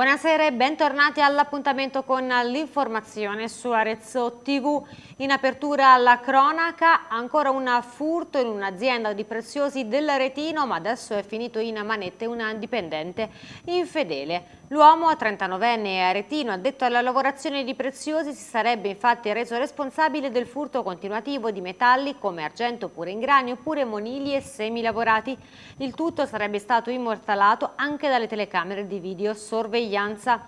Buonasera e bentornati all'appuntamento con l'informazione su Arezzo TV. In apertura alla cronaca, ancora un furto in un'azienda di preziosi dell'Aretino, ma adesso è finito in manette un dipendente infedele. L'uomo, 39enne e aretino, addetto alla lavorazione di preziosi, si sarebbe infatti reso responsabile del furto continuativo di metalli come argento oppure ingrani oppure monili e semilavorati. Il tutto sarebbe stato immortalato anche dalle telecamere di videosorveglianza.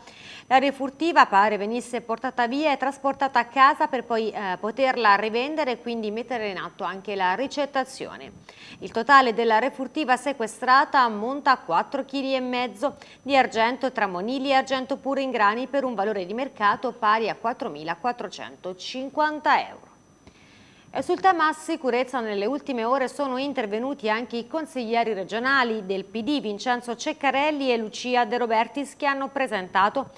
L'aria furtiva pare venisse portata via e trasportata a casa per poi eh, poterla rivendere e quindi mettere in atto anche la ricettazione. Il totale della refurtiva sequestrata ammonta a 4,5 kg di argento tra monili e argento puro in grani per un valore di mercato pari a 4.450 euro. E sul tema sicurezza nelle ultime ore sono intervenuti anche i consiglieri regionali del PD Vincenzo Ceccarelli e Lucia De Robertis che hanno presentato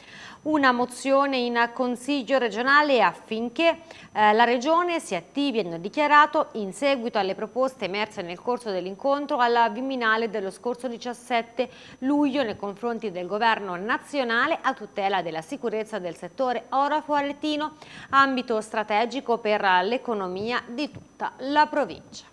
una mozione in Consiglio regionale affinché eh, la Regione si attivi, hanno dichiarato, in seguito alle proposte emerse nel corso dell'incontro alla Viminale dello scorso 17 luglio nei confronti del Governo nazionale a tutela della sicurezza del settore orafo-aretino, ambito strategico per l'economia di tutta la provincia.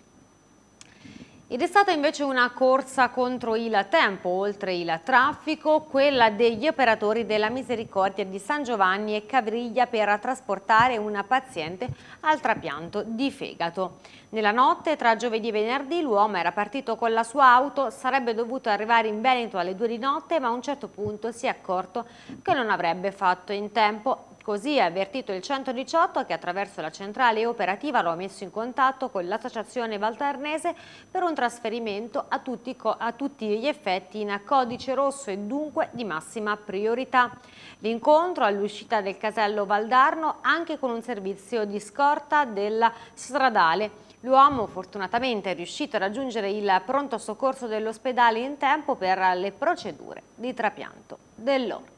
Ed è stata invece una corsa contro il tempo, oltre il traffico, quella degli operatori della Misericordia di San Giovanni e Cavriglia per trasportare una paziente al trapianto di fegato. Nella notte tra giovedì e venerdì l'uomo era partito con la sua auto, sarebbe dovuto arrivare in Veneto alle due di notte, ma a un certo punto si è accorto che non avrebbe fatto in tempo Così ha avvertito il 118 che attraverso la centrale operativa lo ha messo in contatto con l'associazione Valtarnese per un trasferimento a tutti, a tutti, gli effetti in codice rosso e dunque di massima priorità. L'incontro all'uscita del casello Valdarno anche con un servizio di scorta della stradale. L'uomo fortunatamente è riuscito a raggiungere il pronto soccorso dell'ospedale in tempo per le procedure di trapianto dell'organo.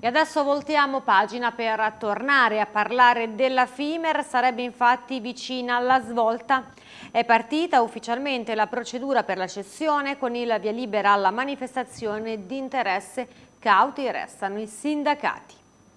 E adesso voltiamo pagina per tornare a parlare della FIMER, sarebbe infatti vicina alla svolta. È partita ufficialmente la procedura per la cessione con il via libera alla manifestazione di interesse, cauti restano i sindacati.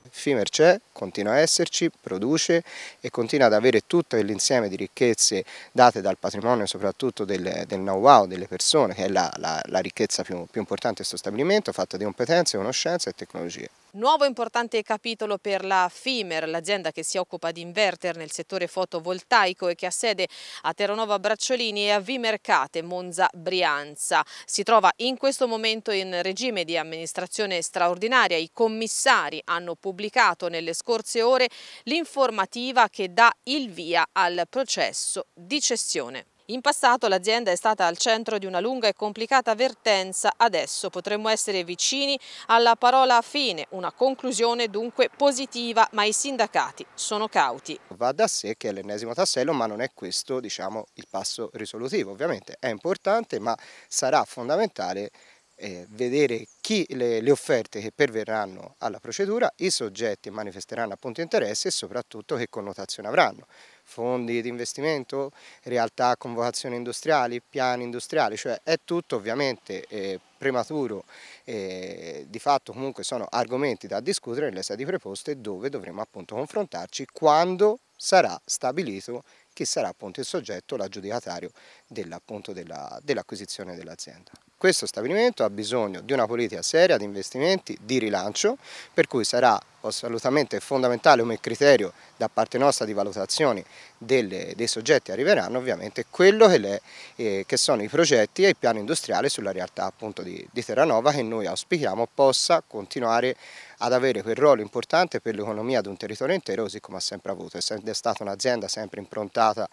Fimer c'è, continua a esserci, produce e continua ad avere tutto l'insieme di ricchezze date dal patrimonio soprattutto del, del know-how delle persone che è la, la, la ricchezza più, più importante di questo stabilimento fatta di competenze, conoscenze e tecnologie. Nuovo importante capitolo per la FIMER, l'azienda che si occupa di inverter nel settore fotovoltaico e che ha sede a Terranova Bracciolini e a Vimercate, Monza Brianza. Si trova in questo momento in regime di amministrazione straordinaria. I commissari hanno pubblicato nelle scorse ore l'informativa che dà il via al processo di cessione. In passato l'azienda è stata al centro di una lunga e complicata vertenza, adesso potremmo essere vicini alla parola fine, una conclusione dunque positiva, ma i sindacati sono cauti. Va da sé che è l'ennesimo tassello, ma non è questo diciamo, il passo risolutivo, ovviamente è importante, ma sarà fondamentale eh, vedere chi le, le, offerte che perverranno alla procedura, i soggetti manifesteranno appunto interesse e soprattutto che connotazione avranno fondi di investimento, realtà con vocazioni industriali, piani industriali, cioè è tutto ovviamente eh, prematuro, eh, di fatto comunque sono argomenti da discutere nelle sedi preposte dove dovremo appunto confrontarci quando sarà stabilito chi sarà appunto il soggetto, l'aggiudicatario dell'acquisizione dell dell'azienda. Questo stabilimento ha bisogno di una politica seria di investimenti, di rilancio, per cui sarà assolutamente fondamentale come criterio da parte nostra di valutazione delle, dei soggetti arriveranno ovviamente quello che, le, eh, che, sono i progetti e il piano industriale sulla realtà appunto di, di Terranova che noi auspichiamo possa continuare ad avere quel ruolo importante per l'economia di un territorio intero così come ha sempre avuto, essendo stata un'azienda sempre improntata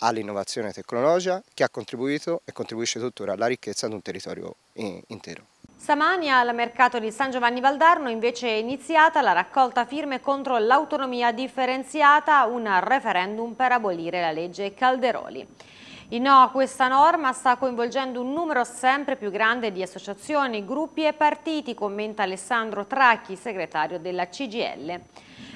all'innovazione tecnologica che ha contribuito e contribuisce tuttora alla ricchezza di un territorio eh, intero. Stamani al mercato di San Giovanni Valdarno invece è iniziata la raccolta firme contro l'autonomia differenziata, un referendum per abolire la legge Calderoli. Il no a questa norma sta coinvolgendo un numero sempre più grande di associazioni, gruppi e partiti, commenta Alessandro Tracchi, segretario della CGL.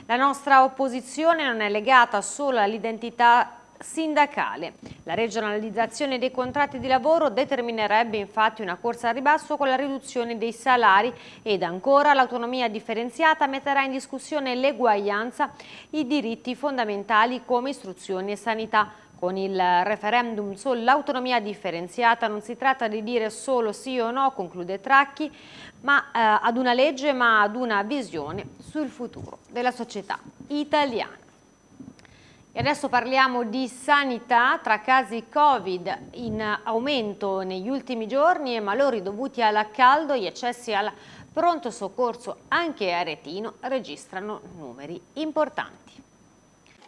La nostra opposizione non è legata solo all'identità sindacale. La regionalizzazione dei contratti di lavoro determinerebbe infatti una corsa al ribasso con la riduzione dei salari ed ancora l'autonomia differenziata metterà in discussione l'eguaglianza, i diritti fondamentali come istruzione e sanità. Con il referendum sull'autonomia differenziata non si tratta di dire solo sì o no, conclude Tracchi, ma, eh, ad una legge, ma ad una visione sul futuro della società italiana. E adesso parliamo di sanità, tra casi Covid in aumento negli ultimi giorni e malori dovuti al caldo, gli accessi al pronto soccorso anche a Retino registrano numeri importanti.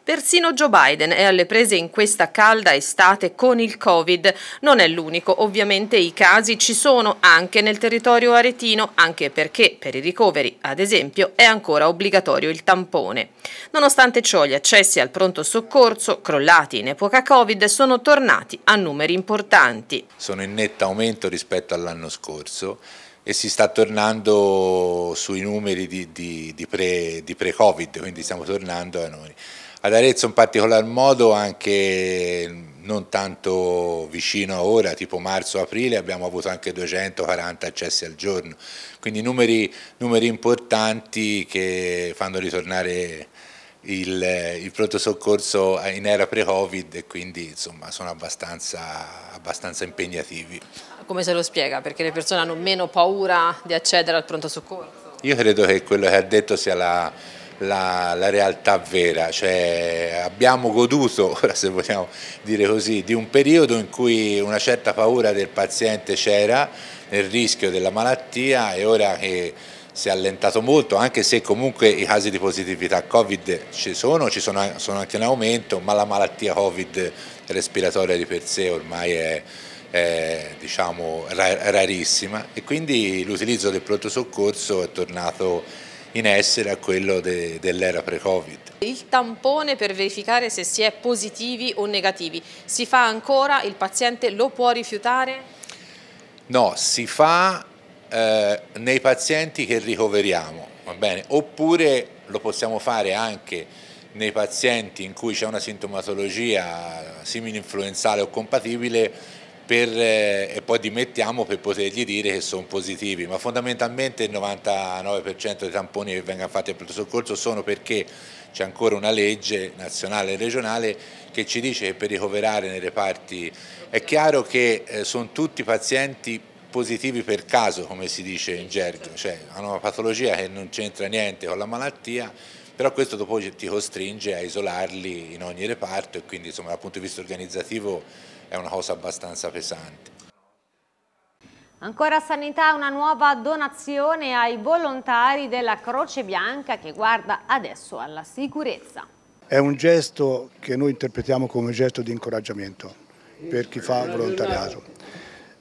Persino Joe Biden è alle prese in questa calda estate con il Covid. Non è l'unico, ovviamente i casi ci sono anche nel territorio aretino, anche perché per i ricoveri, ad esempio, è ancora obbligatorio il tampone. Nonostante ciò, gli accessi al pronto soccorso, crollati in epoca Covid, sono tornati a numeri importanti. Sono in netto aumento rispetto all'anno scorso e si sta tornando sui numeri di, di, di pre-Covid, pre quindi stiamo tornando a noi ad Arezzo in particolar modo anche non tanto vicino a ora, tipo marzo-aprile abbiamo avuto anche 240 accessi al giorno, quindi numeri, numeri importanti che fanno ritornare il, il, pronto soccorso in era pre-Covid e quindi insomma sono abbastanza, abbastanza impegnativi. Come se lo spiega? Perché le persone hanno meno paura di accedere al pronto soccorso? Io credo che quello che ha detto sia la la, la, realtà vera, cioè abbiamo goduto, ora se vogliamo dire così, di un periodo in cui una certa paura del paziente c'era nel rischio della malattia e ora che si è allentato molto, anche se comunque i casi di positività Covid ci sono, ci sono, sono anche in aumento, ma la malattia Covid respiratoria di per sé ormai è, è diciamo, rarissima e quindi l'utilizzo del pronto soccorso è tornato in essere a quello de, dell'era pre-Covid. Il tampone per verificare se si è positivi o negativi, si fa ancora? Il paziente lo può rifiutare? No, si fa eh, nei pazienti che ricoveriamo, oppure lo possiamo fare anche nei pazienti in cui c'è una sintomatologia simile influenzale o compatibile per, eh, e poi dimettiamo per potergli dire che sono positivi, ma fondamentalmente il 99% dei tamponi che vengono fatti al pronto soccorso sono perché c'è ancora una legge nazionale e regionale che ci dice che per ricoverare nei reparti è chiaro che eh, sono tutti pazienti positivi per caso, come si dice in gergo, cioè hanno una patologia che non c'entra niente con la malattia, però questo dopo ti costringe a isolarli in ogni reparto e quindi insomma, dal punto di vista organizzativo è una cosa abbastanza pesante. Ancora sanità, una nuova donazione ai volontari della Croce Bianca che guarda adesso alla sicurezza. È un gesto che noi interpretiamo come gesto di incoraggiamento per chi fa volontariato.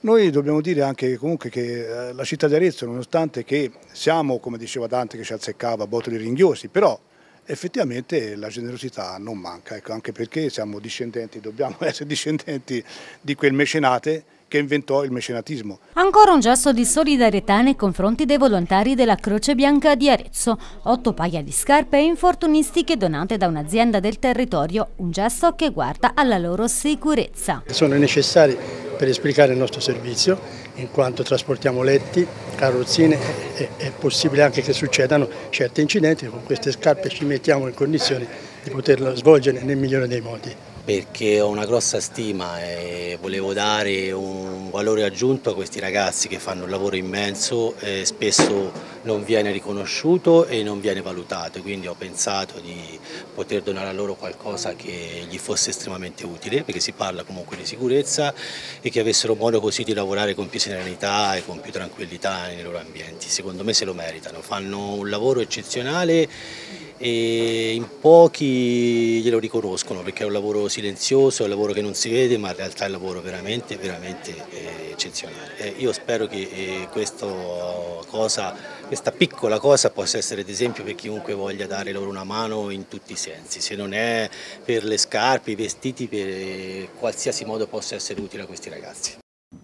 Noi dobbiamo dire anche comunque che eh, la città di Arezzo, nonostante che siamo, come diceva Dante che ci azzeccava, botoli ringhiosi, però effettivamente la generosità non manca, ecco, anche perché siamo discendenti, dobbiamo essere discendenti di quel mecenate che inventò il mecenatismo. Ancora un gesto di solidarietà nei confronti dei volontari della Croce Bianca di Arezzo. Otto paia di scarpe infortunistiche donate da un'azienda del territorio, un gesto che guarda alla loro sicurezza. Sono necessari per esplicare il nostro servizio in quanto trasportiamo letti, carrozzine, è, è possibile anche che succedano certi incidenti, con queste scarpe ci mettiamo in condizione di poterlo svolgere nel migliore dei modi perché ho una grossa stima e volevo dare un valore aggiunto a questi ragazzi che fanno un lavoro immenso e spesso non viene riconosciuto e non viene valutato, quindi ho pensato di poter donare a loro qualcosa che gli fosse estremamente utile, perché si parla comunque di sicurezza e che avessero modo così di lavorare con più serenità e con più tranquillità nei loro ambienti. Secondo me se lo meritano, fanno un lavoro eccezionale e in pochi glielo riconoscono perché è un lavoro silenzioso, è un lavoro che non si vede ma in realtà è un lavoro veramente, veramente eh, eccezionale. Eh, io spero che eh, questa, cosa, questa piccola cosa possa essere ad esempio per chiunque voglia dare loro una mano in tutti i sensi, se non è per le scarpe, i vestiti, per qualsiasi modo possa essere utile a questi ragazzi.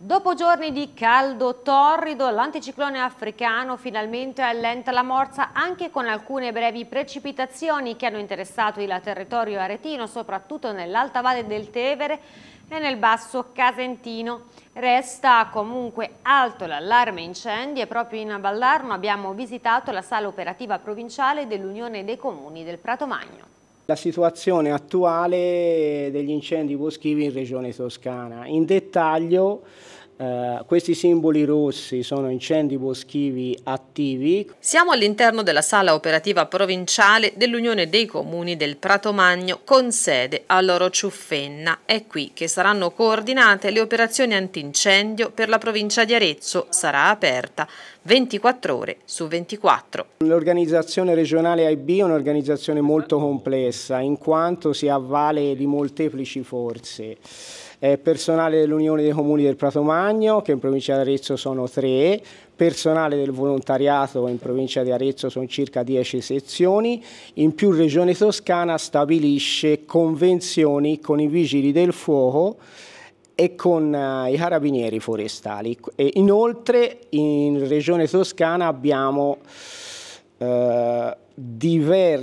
Dopo giorni di caldo torrido, l'anticiclone africano finalmente allenta la morsa anche con alcune brevi precipitazioni che hanno interessato il territorio aretino, soprattutto nell'alta valle del Tevere e nel basso Casentino. Resta comunque alto l'allarme incendi e proprio in Vallarno abbiamo visitato la sala operativa provinciale dell'Unione dei Comuni del Prato Magno la situazione attuale degli incendi boschivi in Regione Toscana. In dettaglio Uh, questi simboli rossi sono incendi boschivi attivi. Siamo all'interno della sala operativa provinciale dell'Unione dei Comuni del Prato Magno con sede a Loro Ciuffenna. È qui che saranno coordinate le operazioni antincendio per la provincia di Arezzo. Sarà aperta 24 ore su 24. L'organizzazione regionale AIB è un'organizzazione molto complessa in quanto si avvale di molteplici forze eh, personale dell'Unione dei Comuni del Prato Magno, che in provincia di Arezzo sono tre, personale del volontariato in provincia di Arezzo sono circa dieci sezioni, in più Regione Toscana stabilisce convenzioni con i vigili del fuoco e con eh, i carabinieri forestali. E inoltre in Regione Toscana abbiamo eh,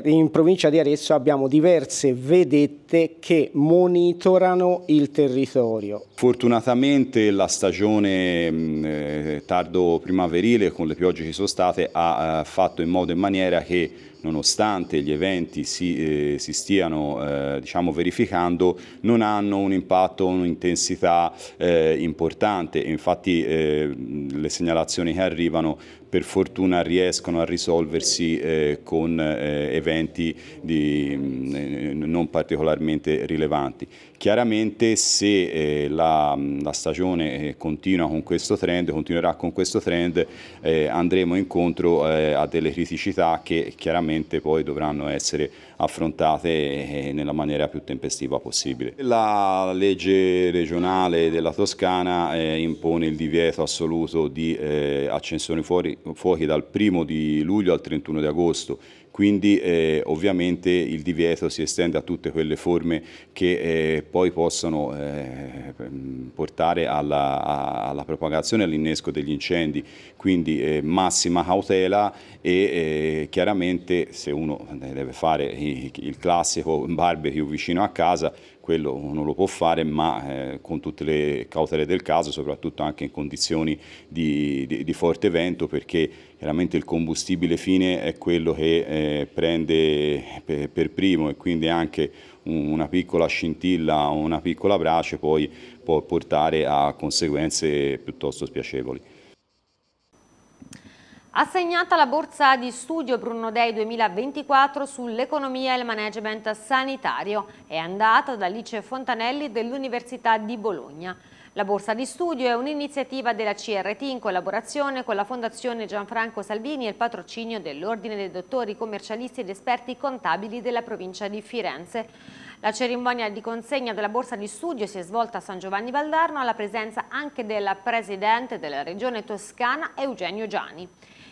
in provincia di Arezzo abbiamo diverse vedette che monitorano il territorio. Fortunatamente la stagione mm, eh, tardo primaverile con le piogge che sono state ha eh, fatto in modo e in maniera che nonostante gli eventi si, eh, si stiano eh, diciamo, verificando, non hanno un impatto, un'intensità eh, importante. E infatti eh, le segnalazioni che arrivano per fortuna riescono a risolversi eh, con eh, eventi di, mh, mm, eh, non particolarmente rilevanti. Chiaramente se eh, la, la, stagione eh, continua con questo trend, continuerà con questo trend, andremo incontro a delle criticità che chiaramente sicuramente poi dovranno essere affrontate eh, nella maniera più tempestiva possibile. La legge regionale della Toscana eh, impone il divieto assoluto di eh, accensione fuori, fuochi dal 1 di luglio al 31 di agosto, quindi eh, ovviamente il divieto si estende a tutte quelle forme che eh, poi possono eh, mm, portare alla, a, alla propagazione e all'innesco degli incendi, quindi eh, massima cautela e eh, chiaramente se uno eh, deve fare il classico barbecue vicino a casa quello non lo può fare, ma eh, con tutte le cautele del caso, soprattutto anche in condizioni di, di, di forte vento, perché chiaramente il combustibile fine è quello che eh, prende per, per, primo e quindi anche una piccola scintilla o una piccola brace poi può portare a conseguenze piuttosto spiacevoli. Assegnata la borsa di studio Bruno Dei 2024 sull'economia e il management sanitario è andata da Lice Fontanelli dell'Università di Bologna. La borsa di studio è un'iniziativa della CRT in collaborazione con la Fondazione Gianfranco Salvini e il patrocinio dell'Ordine dei Dottori Commercialisti ed Esperti Contabili della provincia di Firenze. La cerimonia di consegna della borsa di studio si è svolta a San Giovanni Valdarno alla presenza anche della Presidente della Regione Toscana Eugenio Gianni.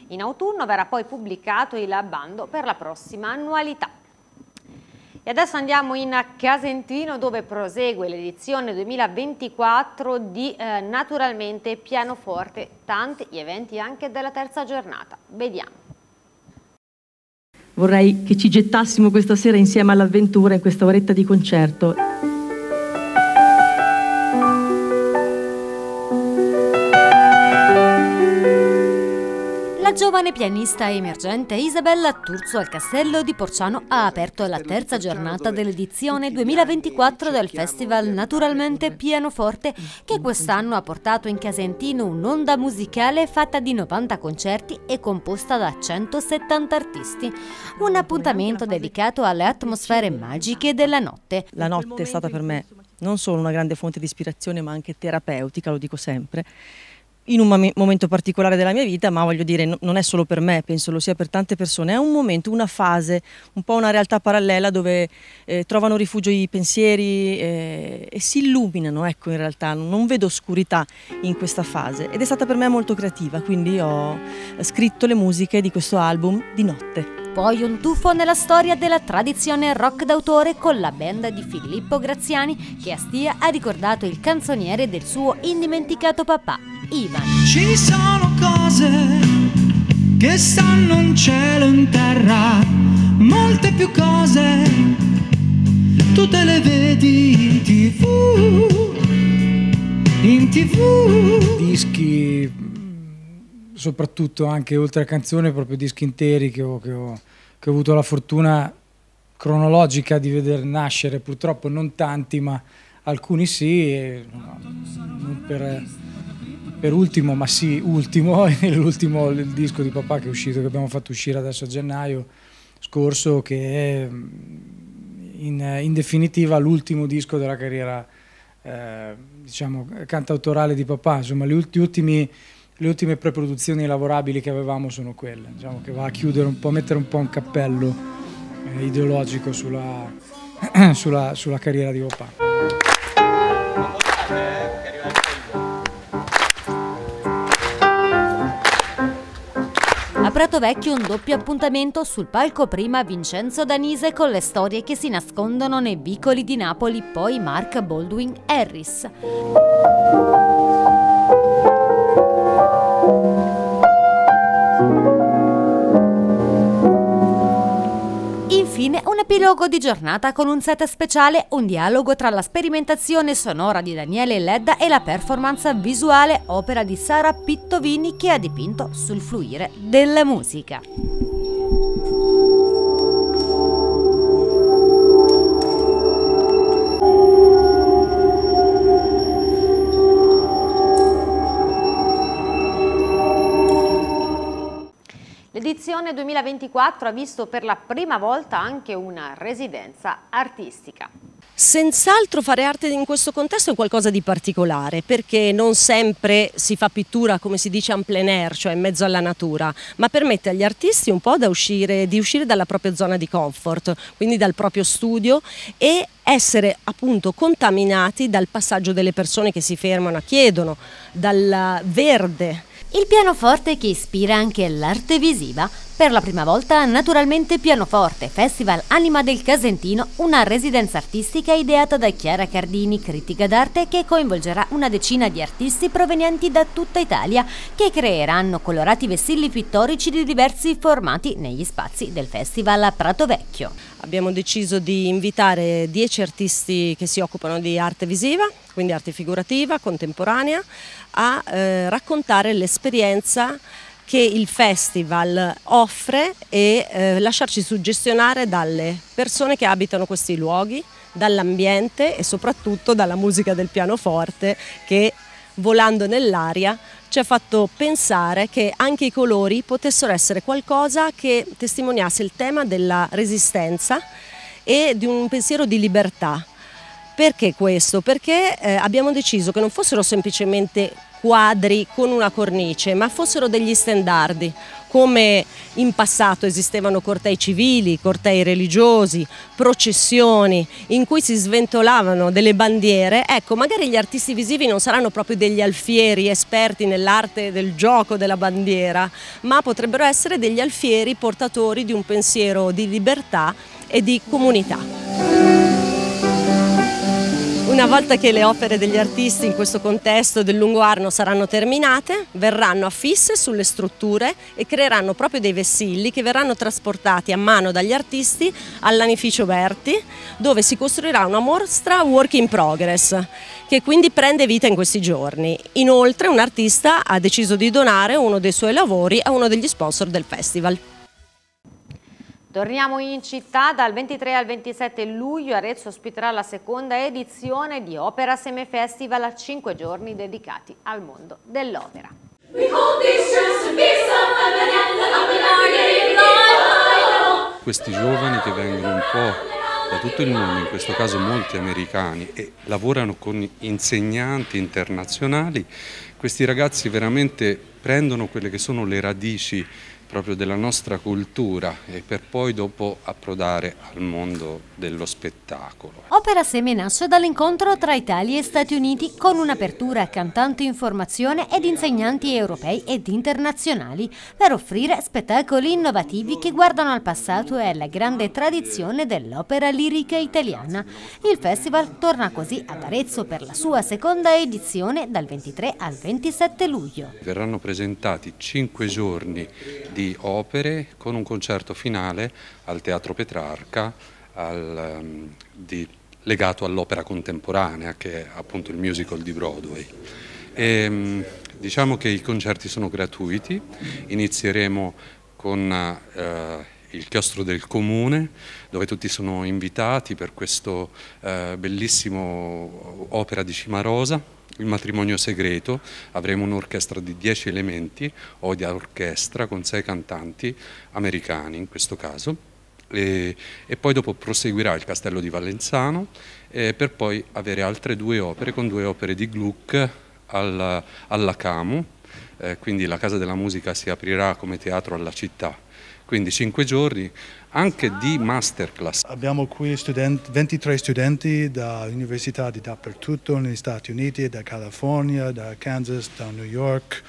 In autunno verrà poi pubblicato il bando per la prossima annualità. E adesso andiamo in Casentino dove prosegue l'edizione 2024 di eh, Naturalmente Pianoforte, tanti gli eventi anche della terza giornata. Vediamo. Vorrei che ci gettassimo questa sera insieme all'avventura in questa oretta di concerto. giovane pianista emergente Isabella Turzo al Castello di Porciano ha aperto la terza giornata dell'edizione 2024 del festival Naturalmente Pianoforte che quest'anno ha portato in Casentino un'onda musicale fatta di 90 concerti e composta da 170 artisti. Un appuntamento dedicato alle atmosfere magiche della notte. La notte è stata per me non solo una grande fonte di ispirazione ma anche terapeutica, lo dico sempre in un momento particolare della mia vita, ma voglio dire, non è solo per me, penso lo sia per tante persone, è un momento, una fase, un po' una realtà parallela dove eh, trovano rifugio i pensieri eh, e si illuminano, ecco in realtà, non vedo oscurità in questa fase ed è stata per me molto creativa, quindi ho eh, scritto le musiche di questo album di notte. Poi un tuffo nella storia della tradizione rock d'autore con la band di Filippo Graziani che a Stia ha ricordato il canzoniere del suo indimenticato papà. Ivan. Ci sono cose che stanno in cielo e in terra, molte più cose, tu te le vedi in tv, in tv. Dischi, soprattutto anche oltre a canzone, proprio dischi interi che ho, che ho, che ho avuto la fortuna cronologica di veder nascere, purtroppo non tanti, ma alcuni sì, e, no, per, per ultimo, ma sì, ultimo, è l'ultimo disco di papà che è uscito, che abbiamo fatto uscire adesso a gennaio scorso, che è mm, in, in definitiva l'ultimo disco della carriera eh, diciamo, cantautorale di papà. Insomma, gli ultimi, le ultime preproduzioni lavorabili che avevamo sono quelle, diciamo, che va a chiudere un po', a mettere un po' un cappello eh, ideologico sulla, sulla, sulla, carriera di papà. Prato Vecchio un doppio appuntamento sul palco prima Vincenzo Danise con le storie che si nascondono nei vicoli di Napoli, poi Mark Baldwin Harris. infine un epilogo di giornata con un set speciale, un dialogo tra la sperimentazione sonora di Daniele Ledda e la performance visuale opera di Sara Pittovini che ha dipinto sul fluire della musica. L'edizione 2024 ha visto per la prima volta anche una residenza artistica. Senz'altro fare arte in questo contesto è qualcosa di particolare perché non sempre si fa pittura come si dice en plein air, cioè in mezzo alla natura, ma permette agli artisti un po' uscire, di uscire dalla propria zona di comfort, quindi dal proprio studio e essere appunto contaminati dal passaggio delle persone che si fermano, chiedono, dal verde il pianoforte che ispira anche l'arte visiva. Per la prima volta, naturalmente Pianoforte, Festival Anima del Casentino, una residenza artistica ideata da Chiara Cardini, critica d'arte, che coinvolgerà una decina di artisti provenienti da tutta Italia, che creeranno colorati vessilli pittorici di diversi formati negli spazi del Festival a Prato Vecchio. Abbiamo deciso di invitare 10 artisti che si occupano di arte visiva, quindi arte figurativa, contemporanea, a eh, raccontare l'esperienza che il festival offre e eh, lasciarci suggestionare dalle persone che abitano questi luoghi, dall'ambiente e soprattutto dalla musica del pianoforte che volando nell'aria ci ha fatto pensare che anche i colori potessero essere qualcosa che testimoniasse il tema della resistenza e di un pensiero di libertà perché questo? Perché eh, abbiamo deciso che non fossero semplicemente quadri con una cornice, ma fossero degli standardi, come in passato esistevano cortei civili, cortei religiosi, processioni in cui si sventolavano delle bandiere, ecco, magari gli artisti visivi non saranno proprio degli alfieri esperti nell'arte del gioco della bandiera, ma potrebbero essere degli alfieri portatori di un pensiero di libertà e di comunità. Una volta che le opere degli artisti in questo contesto del lungo arno saranno terminate, verranno affisse sulle strutture e creeranno proprio dei vessilli che verranno trasportati a mano dagli artisti all'anificio Berti, dove si costruirà una mostra work in progress, che quindi prende vita in questi giorni. Inoltre un artista ha deciso di donare uno dei suoi lavori a uno degli sponsor del festival. Torniamo in città, dal 23 al 27 luglio Arezzo ospiterà la seconda edizione di Opera Seme Festival a 5 giorni dedicati al mondo dell'opera. Questi giovani che vengono un po' da tutto il mondo, in questo caso molti americani, e lavorano con insegnanti internazionali, questi ragazzi veramente prendono quelle che sono le radici proprio della nostra cultura e per poi dopo approdare al mondo dello spettacolo. Opera Seme nasce dall'incontro tra Italia e Stati Uniti con un'apertura a cantanti in formazione ed insegnanti europei ed internazionali per offrire spettacoli innovativi che guardano al passato e alla grande tradizione dell'opera lirica italiana. Il festival torna così ad Arezzo per la sua seconda edizione dal 23 al 27 luglio. Verranno presentati cinque giorni di opere con un concerto finale al Teatro Petrarca al, um, di, legato all'opera contemporanea che è appunto il musical di Broadway. E, um, diciamo che i concerti sono gratuiti, inizieremo con uh, il chiostro del comune dove tutti sono invitati per questo uh, eh, bellissima opera di Cimarosa il matrimonio segreto, avremo un'orchestra di 10 elementi, odia orchestra con 6 cantanti americani in questo caso. E, e, poi dopo proseguirà il Castello di Valenzano eh, per poi avere altre due opere con due opere di Gluck alla, alla Camu, eh, quindi la Casa della Musica si aprirà come teatro alla città quindi cinque giorni anche di masterclass. Abbiamo qui studenti, 23 studenti da università di dappertutto negli Stati Uniti, da California, da Kansas, da New York,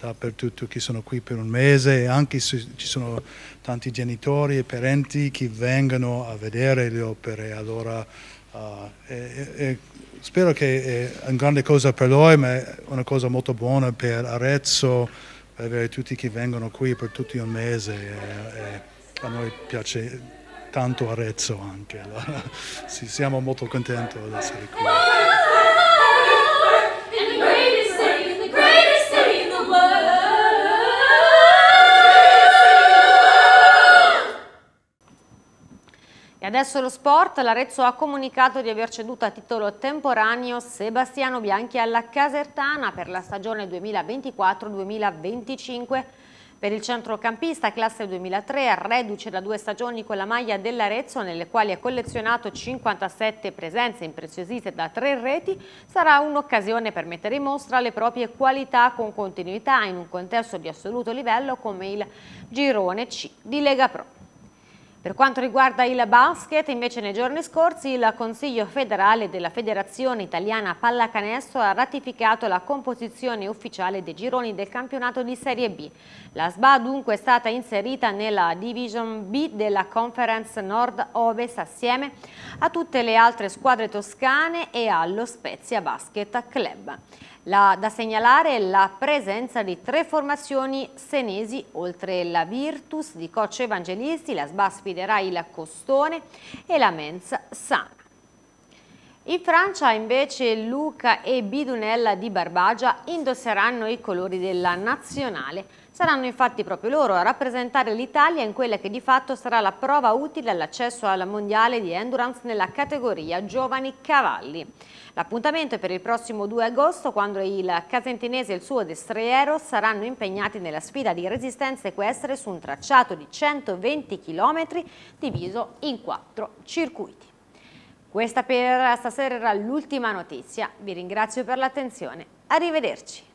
dappertutto che sono qui per un mese e anche ci sono tanti genitori e parenti che vengono a vedere le opere. Allora, uh, e, e, spero che sia una grande cosa per noi, ma è una cosa molto buona per Arezzo avere eh, tutti che vengono qui per tutto un mese e, eh, e eh, a noi piace tanto Arezzo anche, allora, sì, siamo molto contenti di essere qui. E adesso lo sport, l'Arezzo ha comunicato di aver ceduto a titolo temporaneo Sebastiano Bianchi alla Casertana per la stagione 2024-2025. Per il centrocampista classe 2003, reduce da due stagioni con la maglia dell'Arezzo, nelle quali ha collezionato 57 presenze impreziosite da tre reti, sarà un'occasione per mettere in mostra le proprie qualità con continuità in un contesto di assoluto livello come il girone C di Lega Pro. Per quanto riguarda il basket, invece nei giorni scorsi il Consiglio federale della Federazione Italiana Pallacanestro ha ratificato la composizione ufficiale dei gironi del campionato di Serie B. La SBA dunque è stata inserita nella Division B della Conference Nord-Ovest assieme a tutte le altre squadre toscane e allo Spezia Basket Club. La, da segnalare la presenza di tre formazioni senesi, oltre la Virtus di Coccio Evangelisti, la Sbaspide Rai la Costone e la Mens Sana. In Francia invece Luca e Bidunella di Barbagia indosseranno i colori della nazionale. Saranno infatti proprio loro a rappresentare l'Italia in quella che di fatto sarà la prova utile all'accesso alla mondiale di endurance nella categoria giovani cavalli. L'appuntamento è per il prossimo 2 agosto quando il casentinese e il suo destriero saranno impegnati nella sfida di resistenza equestre su un tracciato di 120 km diviso in quattro circuiti. Questa per stasera era l'ultima notizia, vi ringrazio per l'attenzione, arrivederci.